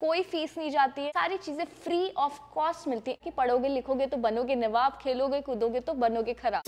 कोई फीस नहीं जाती है सारी चीजें फ्री ऑफ कॉस्ट मिलती है कि पढ़ोगे लिखोगे तो बनोगे नवाब खेलोगे कूदोगे तो बनोगे खराब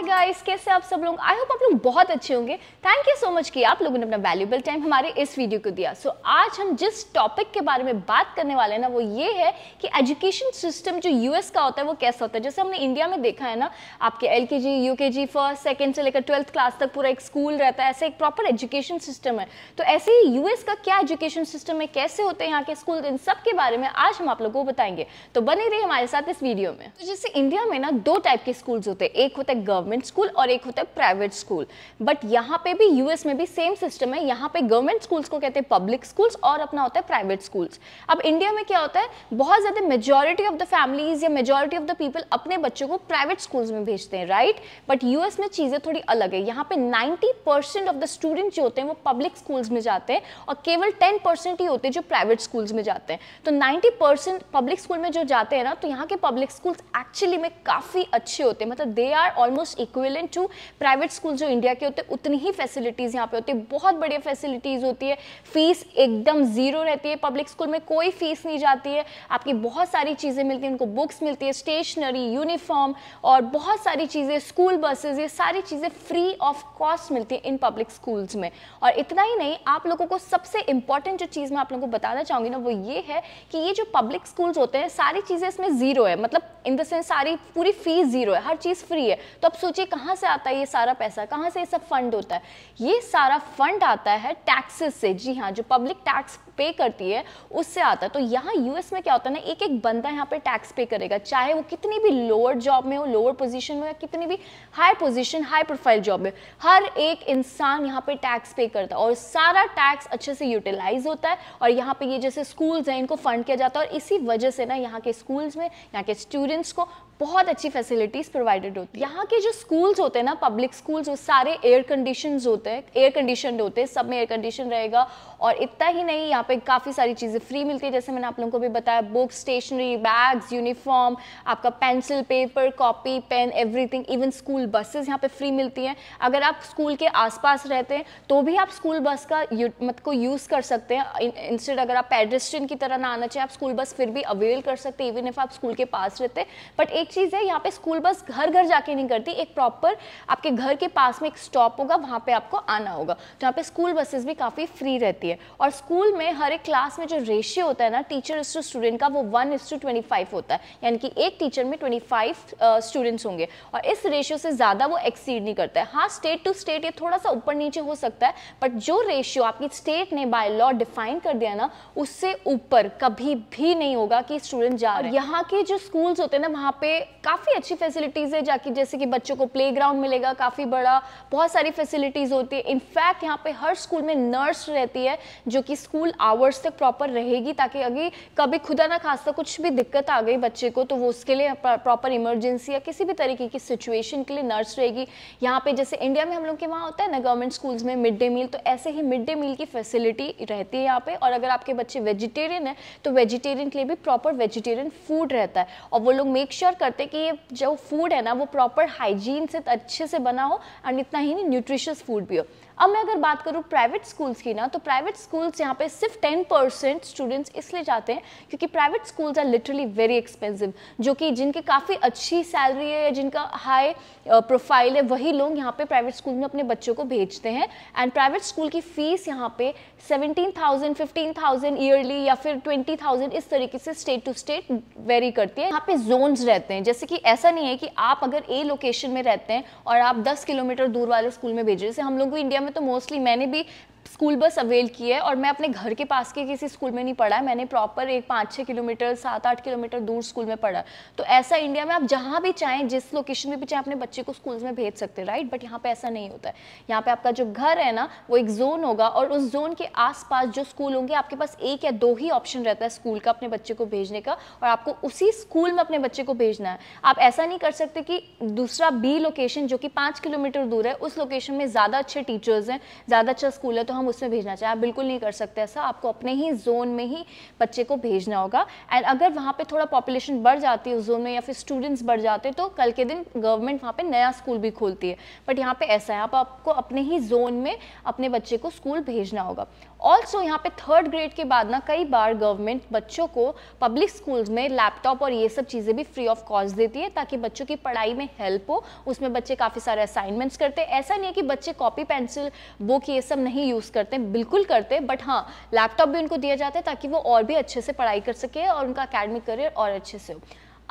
हाय गाइस कैसे आप सब लोग आई होप आप लोग बहुत अच्छे होंगे थैंक यू सो मच कि आप लोगों ने अपना वैल्यूबल टाइम हमारे इस वीडियो को दिया सो so, आज हम जिस टॉपिक के बारे में बात करने वाले हैं ना वो ये है कि एजुकेशन सिस्टम जो यूएस का होता है वो कैसा होता है जैसे हमने इंडिया में देखा है ना आपके एल के जी यू के जी फर्स्ट सेकेंड से लेकर ट्वेल्थ क्लास तक पूरा एक स्कूल रहता है ऐसे एक प्रॉपर एजुकेशन सिस्टम है तो ऐसे ही यूएस का क्या एजुकेशन सिस्टम है कैसे होते हैं यहाँ के स्कूल इन सब के बारे में आज हम आप लोगों को बताएंगे तो बने रही हमारे साथ इस वीडियो में तो जैसे इंडिया में ना दो टाइप के स्कूल्स होते हैं एक होता है गवर्नमेंट गवर्नमेंट स्कूल और एक होता है प्राइवेट स्कूल बट यहाँ पे भी यूएस में भी सेम सिस्टम है यहाँ पे गवर्नमेंट स्कूल्स को कहते हैं पब्लिक स्कूल्स और अपना होता है प्राइवेट स्कूल्स अब इंडिया में क्या होता है बहुत ज़्यादा मेजोरिटी ऑफ द फैमिलीज या मेजोरिटी ऑफ द पीपल अपने बच्चों को प्राइवेट स्कूल्स में भेजते हैं राइट बट यूएस में चीज़ें थोड़ी अलग है यहाँ पे ninety percent of the student जो होते हैं वो पब्लिक स्कूल्स में जाते हैं और केवल टेन परसेंट ही होते हैं जो प्राइवेट स्कूल्स में जाते हैं तो नाइनटी परसेंट पब्लिक स्कूल में जो जाते हैं ना तो यहाँ के पब्लिक स्कूल्स एक्चुअली में काफ़ी अच्छे होते हैं मतलब they are almost equivalent to private school जो इंडिया के होते हैं उतनी ही फैसिलिटीज़ यहाँ पे होती है बहुत बढ़िया फैसिलिटीज़ होती है फीस एकदम ज़ीरो रहती है पब्लिक स्कूल में कोई फीस नहीं जाती है आपकी बहुत सारी चीज़ें मिलती हैं उनको बुक्स मिलती है स्टेशनरी यूनिफॉर्म और बहुत सारी चीज़ें स्कूल बसेज ये सारी चीज़ें फ्री ऑफ कॉस्ट मिलती हैं इन पब्लिक स्कूल्स में और इतना ही नहीं आप लोगों को सबसे इंपॉर्टेंट जो चीज़ मैं आप लोगों को बताना चाहूँगी ना वो ये है कि ये जो पब्लिक स्कूल्स होते हैं सारी चीज़ें इसमें ज़ीरो है मतलब इन द सेंस सारी पूरी फीस ज़ीरो है हर चीज़ फ्री है तो आप सोचिए कहाँ से आता है ये सारा पैसा कहाँ से ये सब फंड होता है ये सारा फंड आता है टैक्सेस से जी हाँ जो पब्लिक टैक्स पे करती है उससे आता है तो यहाँ यूएस में क्या होता है ना एक एक बंदा यहाँ पे टैक्स पे करेगा चाहे वो कितनी भी लोअर जॉब में हो लोअर पोजिशन में हो या कितनी भी high position high profile job में हर एक इंसान यहाँ पर टैक्स पे करता है और सारा टैक्स अच्छे से यूटिलाइज होता है और यहाँ पर ये जैसे स्कूल्स हैं इनको फंड किया जाता है और इसी वजह से ना यहाँ के स्कूल्स में यहाँ के स्टूडेंट्स को बहुत अच्छी फैसिलिटीज़ प्रोवाइडेड होती है यहाँ के जो स्कूल्स होते हैं ना पब्लिक स्कूल्स वो सारे एयर कंडीशन होते हैं एयर कंडीशन होते हैं सब में एयर कंडीशन रहेगा और इतना ही नहीं यहाँ पे काफ़ी सारी चीज़ें फ्री मिलती है जैसे मैंने आप लोगों को भी बताया बुक स्टेशनरी बैग्स यूनिफॉर्म आपका pencil paper copy pen everything even school buses यहाँ पे फ्री मिलती हैं अगर आप स्कूल के आसपास रहते हैं तो भी आप स्कूल बस का मत को यूज़ कर सकते हैं इंस्टेड अगर आप पेड्रेस्टन की तरह ना आना चाहिए आप स्कूल बस फिर भी अवेल कर सकते हैं इवन इफ आप स्कूल के पास रहते बट एक चीज़ है यहाँ पे स्कूल बस घर घर जाके नहीं करती एक एक प्रॉपर आपके घर के पास में एक स्टॉप होगा वहाँ पे आपको आना होगा जहाँ पे स्कूल बसेस भी काफ़ी फ्री रहती है और स्कूल में हर एक क्लास में जो रेशियो होता है ना टीचर इस टू स्टूडेंट का वो वन इस टू ट्वेंटी फाइव होता है यानी कि एक टीचर में ट्वेंटी फाइव स्टूडेंट्स होंगे और इस रेशियो से ज़्यादा वो एक्सीड नहीं करता है हाँ स्टेट टू स्टेट ये थोड़ा सा ऊपर नीचे हो सकता है बट जो रेशियो आपकी स्टेट ने बाय लॉ डिफाइन कर दिया ना उससे ऊपर कभी भी नहीं होगा कि स्टूडेंट जा रहे हैं यहाँ के जो स्कूल्स होते हैं ना वहाँ पे काफ़ी अच्छी फैसिलिटीज़ है जाके जैसे कि बच्चों को प्ले ग्राउंड मिलेगा काफ़ी बड़ा बहुत सारी फैसिलिटीज़ होती है इनफैक्ट यहाँ पे हर स्कूल में नर्स रहती है जो कि स्कूल आवर्स तक प्रॉपर रहेगी ताकि अगर कभी खुदा ना खासा कुछ भी दिक्कत आ गई बच्चे को तो वो उसके लिए प्रॉपर इमरजेंसी या किसी भी तरीके की सिचुएशन के लिए नर्स रहेगी यहाँ पे जैसे इंडिया में हम लोग के वहाँ होता है ना गवर्नमेंट स्कूल्स में मिड डे मील तो ऐसे ही मिड डे मील की फैसिलिटी रहती है यहाँ पे और अगर आपके बच्चे वेजिटेरियन है तो वेजिटेरियन के लिए भी प्रॉपर वेजिटेरियन फूड रहता है और वो लोग मेक श्योर करते हैं कि ये जो फूड है ना वो प्रॉपर हाइजीन हाइजीन से अच्छे से बना हो एंड इतना ही नहीं न्यूट्रिशियस फूड भी हो अब मैं अगर बात करूँ प्राइवेट स्कूल्स की ना तो प्राइवेट स्कूल्स यहाँ पे सिर्फ टेन परसेंट स्टूडेंट्स इसलिए जाते हैं क्योंकि private schools are literally very expensive जो कि जिनकी काफ़ी अच्छी सैलरी है जिनका हाई प्रोफाइल है वही लोग यहाँ पे प्राइवेट स्कूल में अपने बच्चों को भेजते हैं एंड प्राइवेट स्कूल की फ़ीस यहाँ पे seventeen thousand fifteen thousand yearly या फिर ट्वेंटी थाउजेंड इस तरीके से स्टेट टू स्टेट वेरी करती है यहाँ पे जोन्स रहते हैं जैसे कि ऐसा नहीं है कि आप अगर ए लोकेशन में रहते हैं और आप दस किलोमीटर दूर वाले स्कूल में भेज रहे जैसे हम लोग को इंडिया में तो मोस्टली मैंने भी स्कूल बस अवेल की है और मैं अपने घर के पास के किसी स्कूल में नहीं पढ़ा है मैंने प्रॉपर एक पाँच छः किलोमीटर सात आठ किलोमीटर दूर स्कूल में पढ़ा तो ऐसा इंडिया में आप जहाँ भी चाहें जिस लोकेशन में भी चाहें अपने बच्चे को स्कूल में भेज सकते हैं राइट बट यहाँ पर ऐसा नहीं होता है यहाँ पर आपका जो घर है ना वो एक जोन होगा और उस जोन के आस जो स्कूल होंगे आपके पास एक या दो ही ऑप्शन रहता है स्कूल का अपने बच्चे को भेजने का और आपको उसी स्कूल में अपने बच्चे को भेजना है आप ऐसा नहीं कर सकते कि दूसरा बी लोकेशन जो कि पाँच किलोमीटर दूर है उस लोकेशन में ज़्यादा अच्छे टीचर्स हैं ज़्यादा अच्छा स्कूल है तो तो हम उसमें भेजना चाहें आप बिल्कुल नहीं कर सकते ऐसा आपको अपने ही जोन में ही बच्चे को भेजना होगा एंड अगर वहाँ पर थोड़ा पॉपुलेशन बढ़ जाती है उस जोन में या फिर स्टूडेंट्स बढ़ जाते तो कल के दिन गवर्नमेंट वहाँ पर नया स्कूल भी खोलती है बट यहाँ पर ऐसा है आप आपको अपने ही जोन में अपने बच्चे को स्कूल भेजना होगा ऑल्सो यहाँ पे थर्ड ग्रेड के बाद ना कई बार गवर्नमेंट बच्चों को पब्लिक स्कूल्स में लैपटॉप और ये सब चीज़ें भी फ्री ऑफ कॉस्ट देती है ताकि बच्चों की पढ़ाई में हेल्प हो उसमें बच्चे काफ़ी सारे असाइनमेंट्स करते हैं ऐसा नहीं है कि बच्चे कॉपी पेंसिल बुक ये सब नहीं यूज़ यूज़ करते हैं बिल्कुल करते हैं बट हाँ लैपटॉप भी उनको दिया जाता है ताकि वो और भी अच्छे से पढ़ाई कर सके और उनका अकेडमिक करियर और अच्छे से हो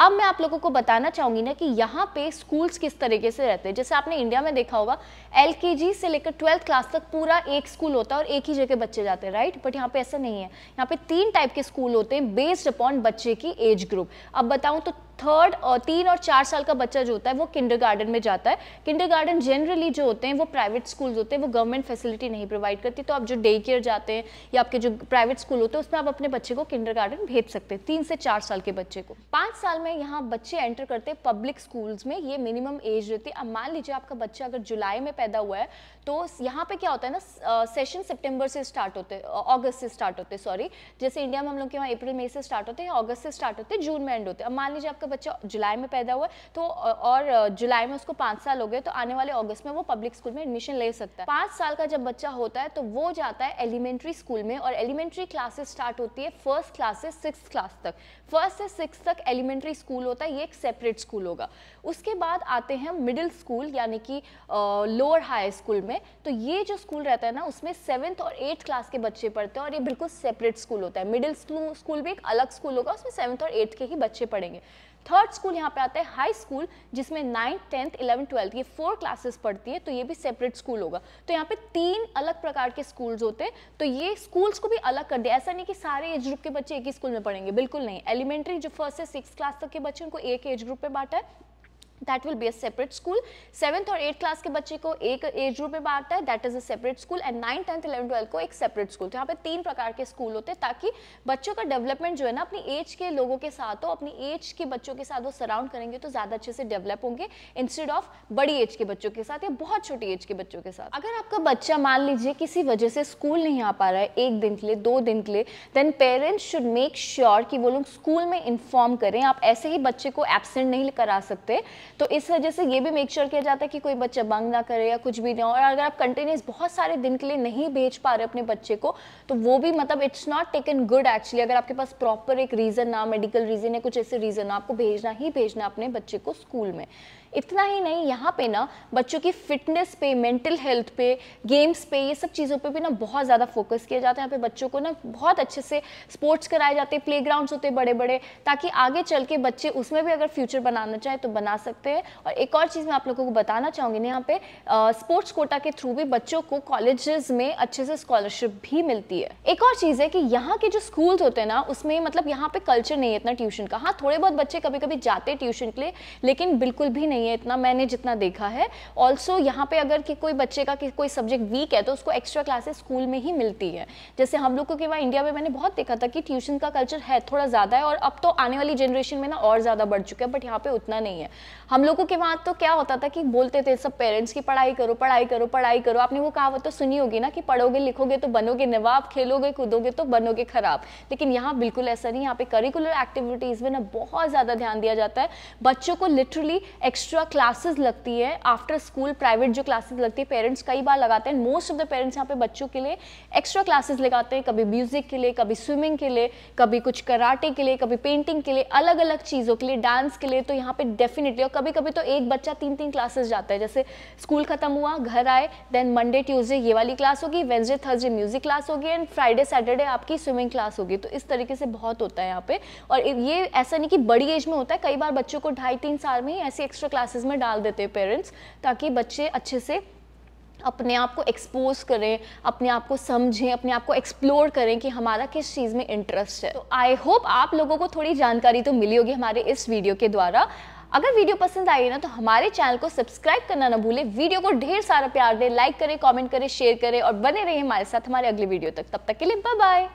अब मैं आप लोगों को बताना चाहूँगी ना कि यहाँ पे स्कूल्स किस तरीके से रहते हैं जैसे आपने इंडिया में देखा होगा एल से लेकर ट्वेल्थ क्लास तक पूरा एक स्कूल होता है और एक ही जगह बच्चे जाते हैं राइट बट यहाँ पे ऐसा नहीं है यहाँ पे तीन टाइप के स्कूल होते हैं बेस्ड अपॉन बच्चे की एज ग्रुप अब बताऊँ तो थर्ड और तीन और चार साल का बच्चा जो होता है वो किंडर में जाता है किंडर जनरली जो होते हैं वो प्राइवेट स्कूल होते हैं वो गवर्नमेंट फैसिलिटी नहीं प्रोवाइड करती तो आप जो डे केयर जाते हैं या आपके जो प्राइवेट स्कूल होते हैं उसमें आप अपने बच्चे को किंडर भेज सकते हैं तीन से चार साल के बच्चे को पाँच साल में यहाँ बच्चे एंटर करते हैं पब्लिक स्कूल्स में ये मिनिमम एज रहती है अब मान लीजिए आपका बच्चा अगर जुलाई में पैदा हुआ है तो यहाँ पे क्या होता है ना सेशन सेप्टेम्बर से स्टार्ट होते अगस्त से स्टार्ट होते सॉरी जैसे इंडिया में हम लोग के वहाँ अप्रैल मई से स्टार्ट होते हैं अगस्त से स्टार्ट होते जून में एंड होते हैं अब मान लीजिए आपका बच्चा जुलाई में पैदा हुआ तो और जुलाई में उसको पाँच साल हो गए तो आने वाले अगस्त में वो पब्लिक स्कूल में एडमिशन ले सकता है पाँच साल का जब बच्चा होता है तो वो जाता है एलिमेंट्री स्कूल में और एलिमेंट्री क्लासेस स्टार्ट होती है फर्स्ट क्लास से सिक्स क्लास तक फर्स्ट से सिक्स तक एलिमेंट्री स्कूल होता है ये एक सेपरेट स्कूल होगा उसके बाद आते हैं मिडिल स्कूल यानी कि लोअर हाई स्कूल में तो ये जो स्कूल रहता है ना उसमें सेवन्थ और एट्थ क्लास के बच्चे पढ़ते हैं और ये बिल्कुल सेपरेट स्कूल होता है मिडिल स्कूल भी एक अलग स्कूल होगा उसमें सेवन्थ और एट्थ के ही बच्चे पढ़ेंगे थर्ड स्कूल यहाँ पे आता है हाई स्कूल जिसमें नाइन्थ टेंथ इलेवन ट्वेल्थ ये फोर क्लासेस पढ़ती है तो ये भी सेपरेट स्कूल होगा तो यहाँ पे तीन अलग प्रकार के स्कूल्स होते हैं तो ये स्कूल्स को भी अलग कर दिया ऐसा नहीं कि सारे एज ग्रुप के बच्चे एक ही स्कूल में पढ़ेंगे बिल्कुल नहीं एलिमेंट्री जो फर्स्ट से सिक्स क्लास तक के बच्चे उनको एक एज ग्रुप में बांटा है that will be a separate school seventh और एट क्लास के बच्चे को एक एज ग्रुप में बांटता है that is a separate school and nine tenth eleven twelve को एक सेपरेट स्कूल तो यहाँ पे तीन प्रकार के स्कूल होते हैं ताकि बच्चों का डेवलपमेंट जो है ना अपनी एज के लोगों के साथ हो अपनी एज के बच्चों के साथ वो सराउंड करेंगे तो ज़्यादा अच्छे से डेवलप होंगे इंस्टेड ऑफ बड़ी एज के बच्चों के साथ या बहुत छोटी एज के बच्चों के साथ अगर आपका बच्चा मान लीजिए किसी वजह से स्कूल नहीं आ पा रहा है एक दिन के लिए दो दिन के लिए then parents should make sure कि वो लोग स्कूल में इन्फॉर्म करें आप ऐसे ही बच्चे को एबसेंट नहीं करा सकते तो इस वजह से ये भी मेक श्योर sure किया जाता है कि कोई बच्चा बंग ना करे या कुछ भी ना हो और अगर आप कंटिन्यूस बहुत सारे दिन के लिए नहीं भेज पा रहे अपने बच्चे को तो वो भी मतलब it's not taken good actually अगर आपके पास प्रॉपर एक रीज़न ना मेडिकल रीज़न या कुछ ऐसे रीज़न ना आपको भेजना ही भेजना अपने बच्चे को स्कूल में इतना ही नहीं यहाँ पे ना बच्चों की फिटनेस पे मेंटल हेल्थ पे गेम्स पे ये सब चीज़ों पे भी ना बहुत ज़्यादा फोकस किया जाता है यहाँ पे बच्चों को ना बहुत अच्छे से स्पोर्ट्स कराए जाते हैं प्ले होते बड़े बड़े ताकि आगे चल के बच्चे उसमें भी अगर फ्यूचर बनाना चाहें तो बना सकते हैं और एक और चीज़ मैं आप लोगों को बताना चाहूँगी ना यहाँ पे स्पोर्ट्स कोटा के थ्रू भी बच्चों को कॉलेज में अच्छे से स्कॉलरशिप भी मिलती है एक और चीज़ है कि यहाँ के जो स्कूल्स होते हैं ना उसमें मतलब यहाँ पे कल्चर नहीं है इतना ट्यूशन का हाँ थोड़े बहुत बच्चे कभी कभी जाते हैं ट्यूशन के लिए लेकिन बिल्कुल भी नहीं नहीं है इतना मैंने जितना देखा है ऑल्सो यहाँ पे अगर कि कोई बच्चे का कि कोई सब्जेक्ट वीक है तो उसको एक्स्ट्रा क्लासेस स्कूल में ही मिलती है जैसे हम लोगों के वहाँ इंडिया में मैंने बहुत देखा था कि ट्यूशन का कल्चर है थोड़ा ज़्यादा है और अब तो आने वाली जनरेशन में ना और ज़्यादा बढ़ चुका है बट यहाँ पर उतना नहीं है हम लोगों के वहाँ तो क्या होता था कि बोलते थे सब पेरेंट्स की पढ़ाई करो पढ़ाई करो पढ़ाई करो आपने वो कहावत तो सुनी होगी ना कि पढ़ोगे लिखोगे तो बनोगे नवाब खेलोगे कूदोगे तो बनोगे खराब लेकिन यहाँ बिल्कुल ऐसा नहीं यहाँ पे करिकुलर एक्टिविटीज़ में ना बहुत ज़्यादा ध्यान दिया जाता है बच्चों को लिटरली एक्स्ट्रा एक्स्ट्रा क्लासेस लगती है आफ्टर स्कूल प्राइवेट जो क्लासेस लगती है पेरेंट्स कई बार लगाते हैं मोस्ट ऑफ द पेरेंट्स यहाँ पे बच्चों के लिए एक्स्ट्रा क्लासेस लगाते हैं कभी म्यूजिक के लिए कभी स्विमिंग के लिए कभी कुछ कराटे के लिए कभी पेंटिंग के लिए अलग अलग चीज़ों के लिए डांस के लिए तो यहाँ पे डेफिनेटली और कभी कभी तो एक बच्चा तीन तीन क्लासेस जाता है जैसे स्कूल खत्म हुआ घर आए देन मंडे ट्यूजडे ये वाली क्लास होगी वेंसडे थर्सडे म्यूजिक क्लास होगी एंड फ्राइडे सैटरडे आपकी स्विमिंग क्लास होगी तो इस तरीके से बहुत होता है यहाँ पे और ये ऐसा नहीं कि बड़ी एज में होता है कई बार बच्चों को ढाई तीन साल में ही ऐसी एक्स्ट्रा क्लासेस में डाल देते हैं पेरेंट्स ताकि बच्चे अच्छे से अपने आप को एक्सपोज करें अपने आप को समझें अपने आप को एक्सप्लोर करें कि हमारा किस चीज़ में इंटरेस्ट है तो आई होप आप लोगों को थोड़ी जानकारी तो मिली होगी हमारे इस वीडियो के द्वारा अगर वीडियो पसंद आई ना तो हमारे चैनल को सब्सक्राइब करना ना भूलें वीडियो को ढेर सारा प्यार दें लाइक करें कमेंट करें शेयर करें और बने रहें हमारे साथ हमारे अगले वीडियो तक तब तक के लिए बाय बाय